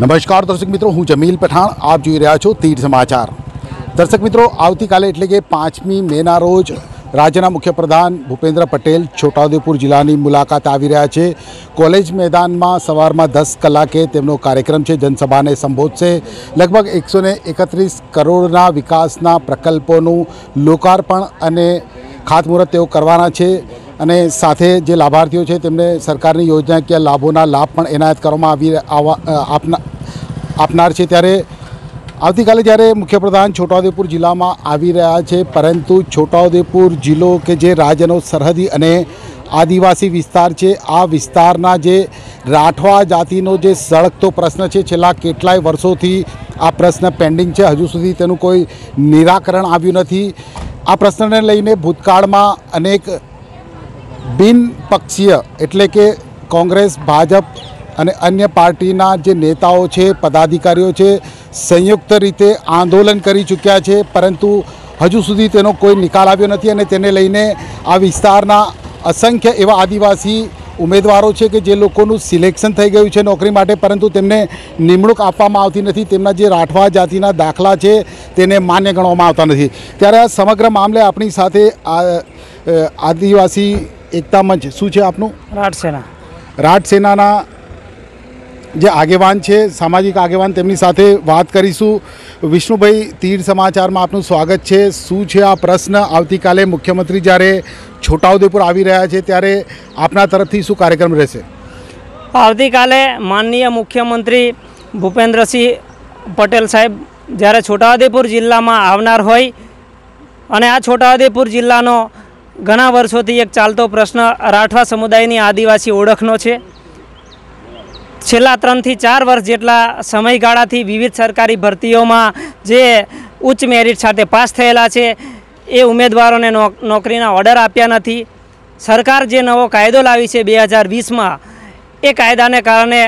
નમસ્કાર દર્શક મિત્રો હું જમીલ પઠાણ આપ જોઈ રહ્યા છો તીર સમાચાર દર્શક મિત્રો આવતીકાલે એટલે કે પાંચમી મેના રોજ રાજ્યના મુખ્યપ્રધાન ભૂપેન્દ્ર પટેલ છોટાઉદેપુર જિલ્લાની મુલાકાત આવી રહ્યા છે કોલેજ મેદાનમાં સવારમાં દસ કલાકે તેમનો કાર્યક્રમ છે જનસભાને સંબોધશે લગભગ એકસો એકત્રીસ કરોડના વિકાસના પ્રકલ્પોનું લોકાર્પણ અને ખાતમુહૂર્ત તેઓ કરવાના છે અને સાથે જે લાભાર્થીઓ છે તેમને સરકારની યોજના કે લાભોના લાભ પણ એનાયત કરવામાં આવી આવા આપનાર છે ત્યારે આવતીકાલે જ્યારે મુખ્યપ્રધાન છોટાઉદેપુર જિલ્લામાં આવી રહ્યા છે પરંતુ છોટાઉદેપુર જિલ્લો કે જે રાજ્યનો સરહદી અને આદિવાસી વિસ્તાર છે આ વિસ્તારના જે રાઠવા જાતિનો જે સળગતો પ્રશ્ન છે છેલ્લા કેટલાય વર્ષોથી આ પ્રશ્ન પેન્ડિંગ છે હજુ સુધી તેનું કોઈ નિરાકરણ આવ્યું નથી આ પ્રશ્નને લઈને ભૂતકાળમાં અનેક બિનપક્ષીય એટલે કે કોંગ્રેસ ભાજપ અને અન્ય પાર્ટીના જે નેતાઓ છે પદાધિકારીઓ છે સંયુક્ત રીતે આંદોલન કરી ચૂક્યા છે પરંતુ હજુ સુધી તેનો કોઈ નિકાલ આવ્યો નથી અને તેને લઈને આ વિસ્તારના અસંખ્ય એવા આદિવાસી ઉમેદવારો છે કે જે લોકોનું સિલેક્શન થઈ ગયું છે નોકરી માટે પરંતુ તેમને નિમણૂક આપવામાં આવતી નથી તેમના જે રાઠવા જાતિના દાખલા છે તેને માન્ય ગણવામાં આવતા નથી ત્યારે આ સમગ્ર મામલે આપણી સાથે આદિવાસી એકતા મંચ શું છે આપનું રાઠ સેના જે આગેવાન છે સામાજિક આગેવાન તેમની સાથે વાત કરીશું વિષ્ણુભાઈ તીર સમાચારમાં આપનું સ્વાગત છે શું છે આ પ્રશ્ન આવતીકાલે મુખ્યમંત્રી જ્યારે છોટાઉદેપુર આવી રહ્યા છે ત્યારે આપના તરફથી શું કાર્યક્રમ રહેશે આવતીકાલે માનનીય મુખ્યમંત્રી ભૂપેન્દ્રસિંહ પટેલ સાહેબ જ્યારે છોટાઉદેપુર જિલ્લામાં આવનાર હોય અને આ છોટાઉદેપુર જિલ્લાનો ઘણા વર્ષોથી એક ચાલતો પ્રશ્ન રાઠવા સમુદાયની આદિવાસી ઓળખનો છે છેલ્લા ત્રણથી ચાર વર્ષ જેટલા સમયગાળાથી વિવિધ સરકારી ભરતીઓમાં જે ઉચ્ચ મેરિટ સાથે પાસ થયેલા છે એ ઉમેદવારોને નોકરીના ઓર્ડર આપ્યા નથી સરકાર જે નવો કાયદો લાવી છે બે હજાર વીસમાં એ કાયદાને કારણે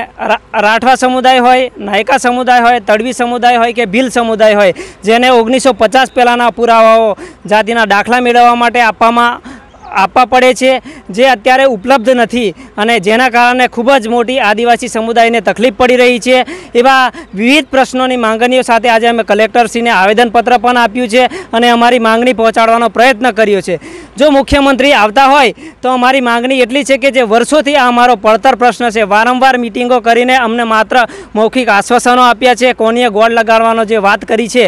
રાઠવા સમુદાય હોય નાયકા સમુદાય હોય તડવી સમુદાય હોય કે ભીલ સમુદાય હોય જેને ઓગણીસો પચાસ પહેલાંના પુરાવાઓ જાતિના દાખલા મેળવવા માટે આપવામાં આપવા પડે છે જે અત્યારે ઉપલબ્ધ નથી અને જેના કારણે ખૂબ જ મોટી આદિવાસી સમુદાયને તકલીફ પડી રહી છે એવા વિવિધ પ્રશ્નોની માંગણીઓ સાથે આજે અમે કલેક્ટરશ્રીને આવેદનપત્ર પણ આપ્યું છે અને અમારી માંગણી પહોંચાડવાનો પ્રયત્ન કર્યો છે જો મુખ્યમંત્રી આવતા હોય તો અમારી માંગણી એટલી છે કે જે વર્ષોથી આ અમારો પડતર પ્રશ્ન છે વારંવાર મિટિંગો કરીને અમને માત્ર મૌખિક આશ્વાસનો આપ્યા છે કોનીએ ગોળ લગાડવાનો જે વાત કરી છે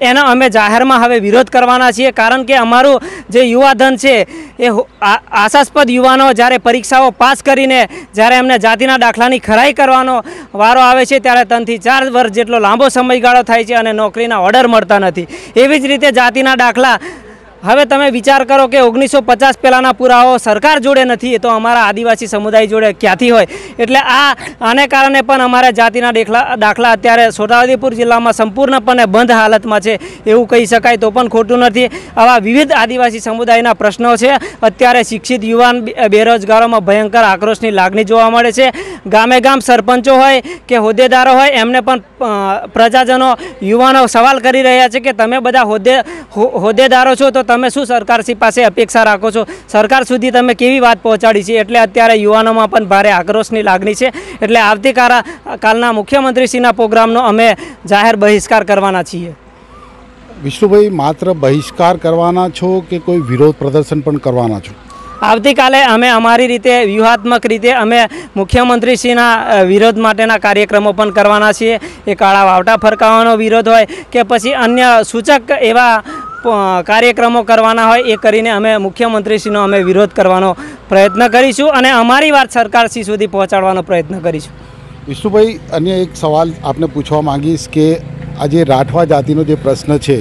એનો અમે જાહેરમાં હવે વિરોધ કરવાના છીએ કારણ કે અમારું જે યુવાધન છે એ આશાસ્પદ યુવાનો જ્યારે પરીક્ષાઓ પાસ કરીને જ્યારે એમને જાતિના દાખલાની ખરાઈ કરવાનો વારો આવે છે ત્યારે ત્રણથી ચાર વર્ષ જેટલો લાંબો સમયગાળો થાય છે અને નોકરીના ઓર્ડર મળતા નથી એવી જ રીતે જાતિના દાખલા હવે તમે વિચાર કરો કે ઓગણીસો પચાસ પહેલાંના પુરાવો સરકાર જોડે નથી તો અમારા આદિવાસી સમુદાય જોડે ક્યાંથી હોય એટલે આ આને કારણે પણ અમારા જાતિના દેખલા દાખલા અત્યારે છોટાઉદેપુર જિલ્લામાં સંપૂર્ણપણે બંધ હાલતમાં છે એવું કહી શકાય તો પણ ખોટું નથી આવા વિવિધ આદિવાસી સમુદાયના પ્રશ્નો છે અત્યારે શિક્ષિત યુવાન બેરોજગારોમાં ભયંકર આક્રોશની લાગણી જોવા મળે છે ગામે ગામ સરપંચો હોય કે હોદ્દેદારો હોય એમને પણ પ્રજાજનો યુવાનો સવાલ કરી રહ્યા છે કે તમે બધા હોદ્દે હોદ્દેદારો છો તો તમે શું સરકારશ્રી પાસે અપેક્ષા રાખો છો સરકાર સુધી તમે કેવી વાત પહોંચાડી છે એટલે અત્યારે યુવાનોમાં પણ ભારે આક્રોશની લાગણી છે એટલે આવતીકાલ કાલના મુખ્યમંત્રીશ્રીના પ્રોગ્રામનો અમે જાહેર બહિષ્કાર કરવાના છીએ વિષ્ણુભાઈ માત્ર બહિષ્કાર કરવાના છો કે કોઈ વિરોધ પ્રદર્શન પણ કરવાના છો આવતીકાલે અમે અમારી રીતે વ્યૂહાત્મક રીતે અમે મુખ્યમંત્રીશ્રીના વિરોધ માટેના કાર્યક્રમો પણ કરવાના છીએ એ કાળા વાવટા ફરકાવવાનો વિરોધ હોય કે પછી અન્ય સૂચક એવા કાર્યક્રમો કરવાના હોય એ કરીને અમે મુખ્યમંત્રીશ્રીનો અમે વિરોધ કરવાનો પ્રયત્ન કરીશું અને અમારી વાત સરકારશ્રી સુધી પહોંચાડવાનો પ્રયત્ન કરીશું વિષ્ણુભાઈ અન્ય એક સવાલ આપને પૂછવા માંગીશ કે આજે રાઠવા જાતિનો જે પ્રશ્ન છે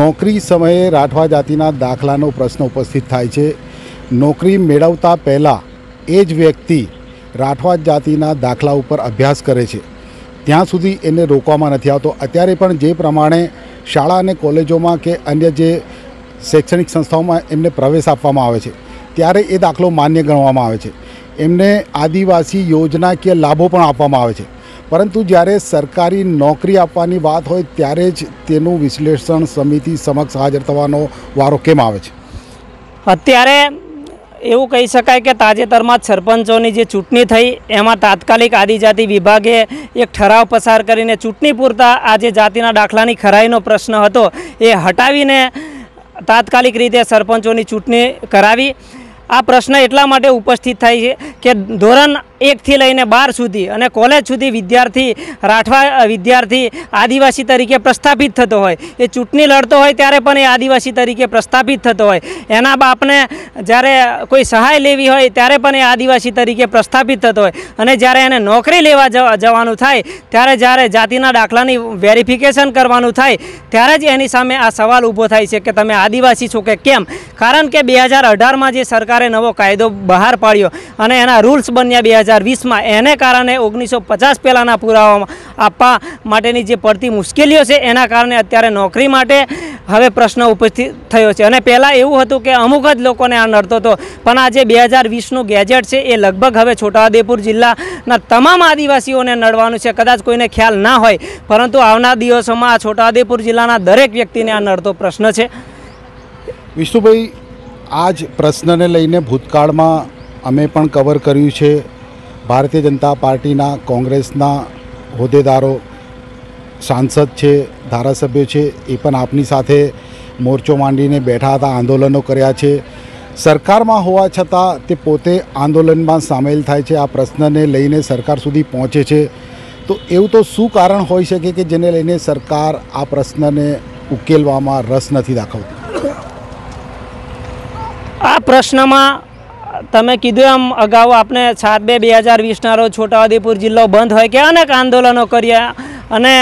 નોકરી સમયે રાઠવા જાતિના દાખલાનો પ્રશ્ન ઉપસ્થિત થાય છે નોકરી મેળવતા પહેલાં એ જ વ્યક્તિ રાઠવા જાતિના દાખલા ઉપર અભ્યાસ કરે છે ત્યાં સુધી એને રોકવામાં નથી આવતો અત્યારે પણ જે પ્રમાણે શાળા અને કોલેજોમાં કે અન્ય જે શૈક્ષણિક સંસ્થાઓમાં એમને પ્રવેશ આપવામાં આવે છે ત્યારે એ દાખલો માન્ય ગણવામાં આવે છે એમને આદિવાસી યોજનાકીય લાભો પણ આપવામાં આવે છે પરંતુ જ્યારે સરકારી નોકરી આપવાની વાત હોય ત્યારે જ તેનું વિશ્લેષણ સમિતિ સમક્ષ હાજર થવાનો વારો કેમ આવે છે અત્યારે એવું કહી શકાય કે તાજેતરમાં જ સરપંચોની જે ચૂંટણી થઈ એમાં તાત્કાલિક આદિજાતિ વિભાગે એક ઠરાવ પસાર કરીને ચૂંટણી પૂરતા આ જે જાતિના દાખલાની ખરાઈનો પ્રશ્ન હતો એ હટાવીને તાત્કાલિક રીતે સરપંચોની ચૂંટણી કરાવી આ પ્રશ્ન એટલા માટે ઉપસ્થિત થાય છે કે ધોરણ એકથી લઈને બાર સુધી અને કોલેજ સુધી વિદ્યાર્થી રાઠવા વિદ્યાર્થી આદિવાસી તરીકે પ્રસ્થાપિત થતો હોય એ ચૂંટણી લડતો હોય ત્યારે પણ એ આદિવાસી તરીકે પ્રસ્થાપિત થતો હોય એના બાપને જ્યારે કોઈ સહાય લેવી હોય ત્યારે પણ એ આદિવાસી તરીકે પ્રસ્થાપિત થતો હોય અને જ્યારે એને નોકરી લેવા જવાનું થાય ત્યારે જ્યારે જાતિના દાખલાની વેરિફિકેશન કરવાનું થાય ત્યારે જ એની સામે આ સવાલ ઊભો થાય છે કે તમે આદિવાસી છો કે કેમ કારણ કે બે હજાર અઢારમાં જે સરકાર સરકારે નવો કાયદો બહાર પાડ્યો અને એના રૂલ્સ બન્યા બે હજાર વીસમાં એને કારણે ઓગણીસો પચાસ પહેલાંના પુરાવામાં આપવા માટેની જે પડતી મુશ્કેલીઓ છે એના કારણે અત્યારે નોકરી માટે હવે પ્રશ્ન ઉપસ્થિત થયો છે અને પહેલાં એવું હતું કે અમુક જ લોકોને આ નડતો હતો પણ આજે બે હજાર વીસનું ગેજેટ છે એ લગભગ હવે છોટાઉદેપુર જિલ્લાના તમામ આદિવાસીઓને નડવાનું છે કદાચ કોઈને ખ્યાલ ના હોય પરંતુ આવનાર દિવસોમાં છોટાઉદેપુર જિલ્લાના દરેક વ્યક્તિને આ નડતો પ્રશ્ન છે વિષ્ણુભાઈ આ જ પ્રશ્નને લઈને ભૂતકાળમાં અમે પણ કવર કર્યું છે ભારતીય જનતા પાર્ટીના કોંગ્રેસના હોદ્દેદારો સાંસદ છે ધારાસભ્યો છે એ પણ આપની સાથે મોરચો માંડીને બેઠા હતા આંદોલનો કર્યા છે સરકારમાં હોવા છતાં તે પોતે આંદોલનમાં સામેલ થાય છે આ પ્રશ્નને લઈને સરકાર સુધી પહોંચે છે તો એવું તો શું કારણ હોઈ શકે કે જેને લઈને સરકાર આ પ્રશ્નને ઉકેલવામાં રસ નથી દાખવતી પ્રશ્નમાં તમે કીધું એમ અગાઉ આપણે સાત બે બે હજાર વીસના રોજ છોટાઉદેપુર જિલ્લો બંધ હોય કે અનેક આંદોલનો કર્યા અને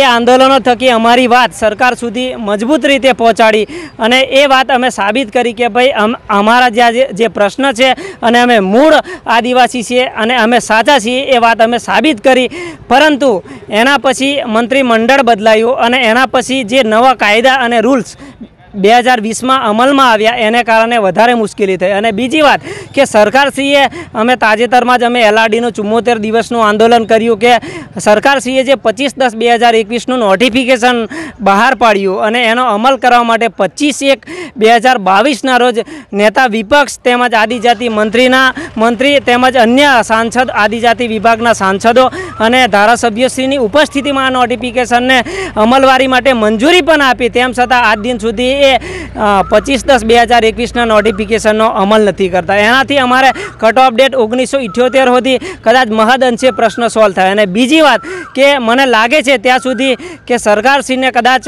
એ આંદોલનો થકી અમારી વાત સરકાર સુધી મજબૂત રીતે પહોંચાડી અને એ વાત અમે સાબિત કરી કે ભાઈ અમારા જ્યાં જે પ્રશ્ન છે અને અમે મૂળ આદિવાસી છીએ અને અમે સાચા છીએ એ વાત અમે સાબિત કરી પરંતુ એના પછી મંત્રીમંડળ બદલાયું અને એના પછી જે નવા કાયદા અને રૂલ્સ બે હજાર વીસમાં અમલમાં આવ્યા એને કારણે વધારે મુશ્કેલી થઈ અને બીજી વાત કે સરકારશ્રીએ અમે તાજેતરમાં જ અમે એલઆરડીનું ચુમ્મોતેર દિવસનું આંદોલન કર્યું કે સરકારશ્રીએ જે પચીસ દસ બે હજાર એકવીસનું નોટિફિકેશન બહાર પાડ્યું અને એનો અમલ કરવા માટે પચીસ એક બે હજાર બાવીસના રોજ નેતા વિપક્ષ તેમજ આદિજાતિ મંત્રીના મંત્રી તેમજ અન્ય સાંસદ આદિજાતિ વિભાગના સાંસદો અને ધારાસભ્યશ્રીની ઉપસ્થિતિમાં આ નોટિફિકેશનને અમલવારી માટે મંજૂરી પણ આપી તેમ છતાં આજ દિન સુધી એ પચીસ દસ બે હજાર એકવીસના નોટિફિકેશનનો અમલ નથી કરતા એનાથી અમારે કટ ઓફ ડેટ ઓગણીસો ઇઠ્યોતેર સુધી કદાચ મહદ અંશે પ્રશ્ન સોલ્વ થાય અને બીજી વાત કે મને લાગે છે ત્યાં સુધી કે સરકારશ્રીને કદાચ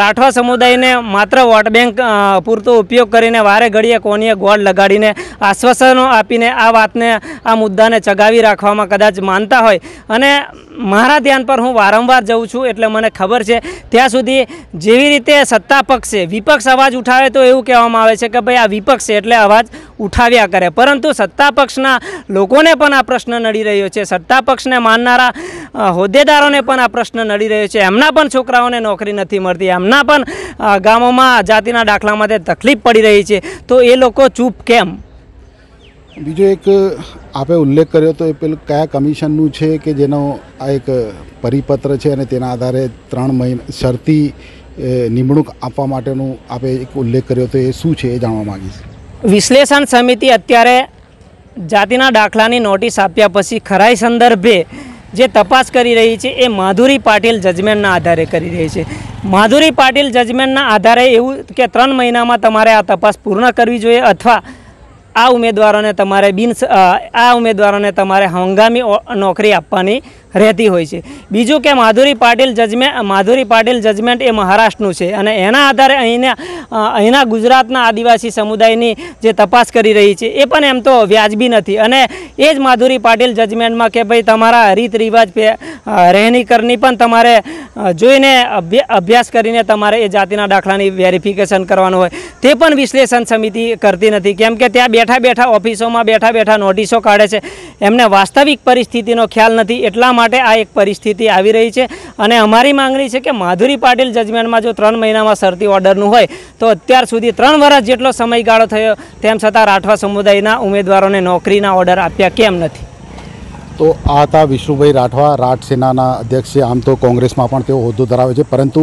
રાઠવા સમુદાયને માત્ર વોટ બેંક પૂરતો ઉપયોગ કરીને વારે ઘડીએ કોનીએ ગોળ લગાડીને આશ્વાસનો આપીને આ વાતને આ મુદ્દાને ચગાવી રાખવામાં કદાચ માનતા હોય અને મારા ધ્યાન પર હું વારંવાર જઉં છું એટલે મને ખબર છે ત્યાં સુધી જેવી રીતે સત્તા પક્ષે વિપક્ષ અવાજ ઉઠાવે તો એવું કહેવામાં આવે છે કે ભાઈ આ વિપક્ષ છે એટલે અવાજ ઉઠાવ્યા કરે પરંતુ સત્તા પક્ષના લોકોને પણ આ પ્રશ્ન નડી રહ્યો છે સત્તા પક્ષને માનનારા હોદ્દેદારોને પણ આ પ્રશ્ન નડી રહ્યો છે એમના પણ છોકરાઓને નોકરી નથી મળતી એમના પણ ગામોમાં જાતિના દાખલા માટે તકલીફ પડી રહી છે તો એ લોકો ચૂપ કેમ બીજો એક આપે ઉલ્લેખ કર્યો તો એ પેલું કયા કમિશનનું છે કે જેનો આ એક પરિપત્ર છે અને તેના આધારે ત્રણ મહિના શરતી નિમણૂક આપવા માટેનું આપે એક ઉલ્લેખ કર્યો તો એ શું છે એ જાણવા માગીશ વિશ્લેષણ સમિતિ અત્યારે જાતિના દાખલાની નોટિસ આપ્યા પછી ખરાઈ સંદર્ભે જે તપાસ કરી રહી છે એ માધુરી પાટીલ જજમેન્ટના આધારે કરી રહી છે માધુરી પાટીલ જજમેન્ટના આધારે એવું કે ત્રણ મહિનામાં તમારે આ તપાસ પૂર્ણ કરવી જોઈએ અથવા આ ઉમેદવારોને તમારે બિન આ ઉમેદવારોને તમારે હંગામી નોકરી આપવાની રહેતી હોય છે બીજું કે માધુરી પાટીલ જજમેન્ટ માધુરી પાટીલ જજમેન્ટ એ મહારાષ્ટ્રનું છે અને એના આધારે અહીંના અહીંના ગુજરાતના આદિવાસી સમુદાયની જે તપાસ કરી રહી છે એ પણ એમ તો વ્યાજબી નથી અને એ જ માધુરી પાટીલ જજમેન્ટમાં કે ભાઈ તમારા રીત રિવાજ રહેણી કરની પણ તમારે જોઈને અભ્યાસ કરીને તમારે એ જાતિના દાખલાની વેરિફિકેશન કરવાનું હોય તે પણ વિશ્લેષણ સમિતિ કરતી નથી કેમ કે ત્યાં બેઠા બેઠા ઓફિસોમાં બેઠા બેઠા નોટિસો કાઢે છે એમને વાસ્તવિક પરિસ્થિતિનો ખ્યાલ નથી એટલા માટે આ એક પરિસ્થિતિ આવી રહી છે અને અમારી માંગણી છે કે માધુરી પાટીલ જજમેન્ટમાં જો ત્રણ મહિનામાં શરતી ઓર્ડરનું હોય તો અત્યાર સુધી ત્રણ વર્ષ જેટલો સમયગાળો થયો તેમ છતાં રાઠવા સમુદાયના ઉમેદવારોને નોકરીના ઓર્ડર આપ્યા કેમ નથી તો આ હતા વિષ્ણુભાઈ રાઠવા રાઠ સેનાના અધ્યક્ષ છે આમ તો કોંગ્રેસમાં પણ તેઓ હોદ્દો ધરાવે છે પરંતુ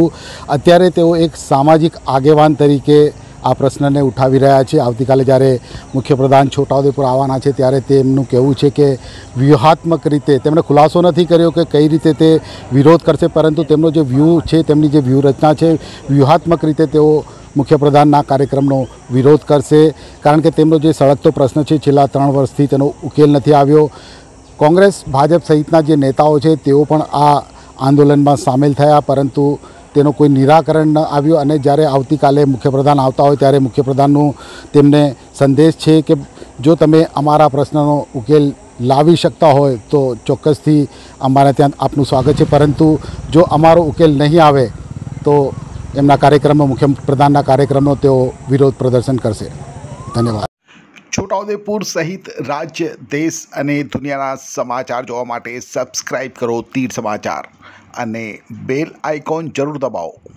અત્યારે તેઓ એક સામાજિક આગેવાન તરીકે આ પ્રશ્નને ઉઠાવી રહ્યા છે આવતીકાલે જ્યારે મુખ્યપ્રધાન છોટાઉદેપુર આવવાના છે ત્યારે તેમનું કહેવું છે કે વ્યૂહાત્મક રીતે તેમણે ખુલાસો નથી કર્યો કે કઈ રીતે તે વિરોધ કરશે પરંતુ તેમનો જે વ્યૂહ છે તેમની જે વ્યૂહરચના છે વ્યૂહાત્મક રીતે તેઓ મુખ્યપ્રધાનના કાર્યક્રમનો વિરોધ કરશે કારણ કે તેમનો જે સળગતો પ્રશ્ન છે છેલ્લા ત્રણ વર્ષથી તેનો ઉકેલ નથી આવ્યો કોંગ્રેસ ભાજપ સહિતના જે નેતાઓ છે તેઓ પણ આ આંદોલનમાં સામેલ થયા પરંતુ તેનો કોઈ નિરાકરણ ન આવ્યું અને જ્યારે આવતીકાલે મુખ્યપ્રધાન આવતા હોય ત્યારે મુખ્યપ્રધાનનું તેમને સંદેશ છે કે જો તમે અમારા પ્રશ્નનો ઉકેલ લાવી શકતા હોય તો ચોક્કસથી અમારા ત્યાં આપનું સ્વાગત છે પરંતુ જો અમારો ઉકેલ નહીં આવે તો એમના કાર્યક્રમમાં મુખ્યપ્રધાનના કાર્યક્રમનો તેઓ વિરોધ પ્રદર્શન કરશે ધન્યવાદ છોટાઉદેપુર સહિત રાજ્ય દેશ અને દુનિયાના સમાચાર જોવા માટે સબસ્ક્રાઈબ કરો તીર સમાચાર અને બેલ આઇકોન જરૂર દબાવો